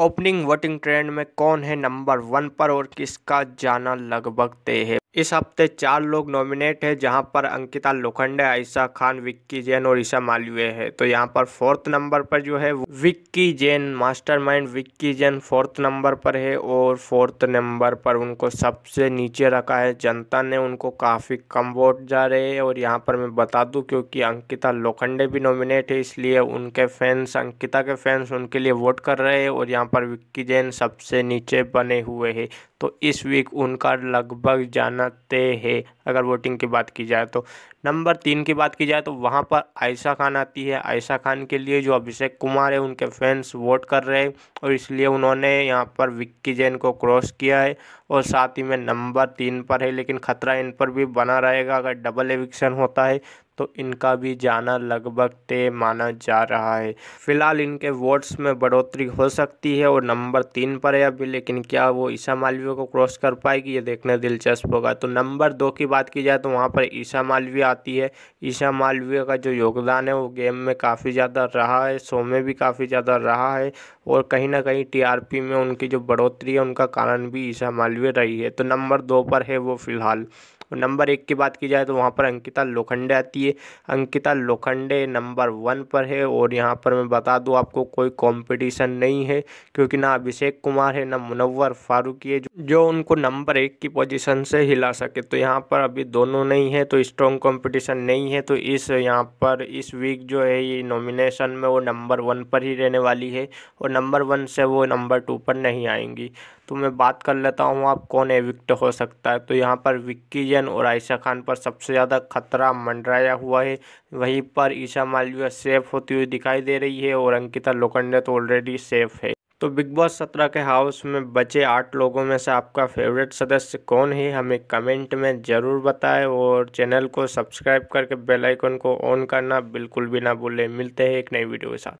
opening voting trend में कौन है नंबर वन पर और किसका जाना लगभग तय है इस हफ्ते चार लोग नॉमिनेट हैं जहां पर अंकिता लोखंडे आयशा खान विक्की जैन और ईशा मालवीय है तो यहां पर फोर्थ नंबर पर जो है Vicky Jain mastermind Vicky Jain fourth number पर है और फोर्थ नंबर पर उनको सबसे नीचे रखा है जनता ने उनको काफ़ी कम वोट जा रहे हैं और यहाँ पर मैं बता दूँ क्योंकि अंकिता लोखंडे भी नॉमिनेट है इसलिए उनके फैंस अंकिता के फैंस उनके लिए वोट कर रहे हैं और यहाँ पर विक्की जैन सबसे नीचे बने हुए है तो इस वीक उनका लगभग जाना सकते हैं अगर वोटिंग की बात की जाए तो नंबर तीन की बात की जाए तो वहाँ पर आयशा खान आती है आयशा खान के लिए जो अभिषेक कुमार है उनके फैंस वोट कर रहे हैं और इसलिए उन्होंने यहाँ पर विक्की जैन को क्रॉस किया है और साथ ही में नंबर तीन पर है लेकिन खतरा इन पर भी बना रहेगा अगर डबल एविक्शन होता है तो इनका भी जाना लगभग तय माना जा रहा है फिलहाल इनके वोट्स में बढ़ोतरी हो सकती है और नंबर तीन पर है अभी लेकिन क्या वो ईसा मालवीय को क्रॉस कर पाएगी ये देखने दिलचस्प होगा तो नंबर दो की बात की जाए तो वहाँ पर ईशा मालवीय आती है ईशा मालवीय का जो योगदान है वो गेम में काफ़ी ज़्यादा रहा है शो में भी काफ़ी ज़्यादा रहा है और कहीं ना कहीं टी में उनकी जो बढ़ोतरी है उनका कारण भी ईशा मालवीय रही है तो नंबर दो पर है वो फ़िलहाल नंबर एक की बात की जाए तो वहाँ पर अंकिता लोखंडे आती है अंकिता लोखंडे नंबर वन पर है और यहाँ पर मैं बता दूँ आपको कोई कॉम्पिटिशन नहीं है क्योंकि ना अभिषेक कुमार है ना मुनवर फारूकी है जो उनको नंबर एक की पोजिशन से हिला सके तो यहाँ पर अभी दोनों नहीं है तो स्ट्रॉन्ग कॉम्पिटिशन नहीं है तो इस यहाँ पर इस वीक जो है ये नॉमिनेशन में वो नंबर वन पर ही रहने वाली है और नंबर वन से वो नंबर टू पर नहीं आएंगी तो मैं बात कर लेता हूँ आप कौन एविक्ट हो सकता है तो यहाँ पर विक्की या चैम्पियन और आयशा खान पर सबसे ज़्यादा खतरा मंडराया हुआ है वहीं पर ईशा मालविया सेफ होती हुई दिखाई दे रही है और अंकिता लोखंडे तो ऑलरेडी सेफ है तो बिग बॉस सत्रह के हाउस में बचे आठ लोगों में से आपका फेवरेट सदस्य कौन है हमें कमेंट में ज़रूर बताएं और चैनल को सब्सक्राइब करके बेल आइकन को ऑन करना बिल्कुल भी ना भूलें मिलते हैं एक नई वीडियो के साथ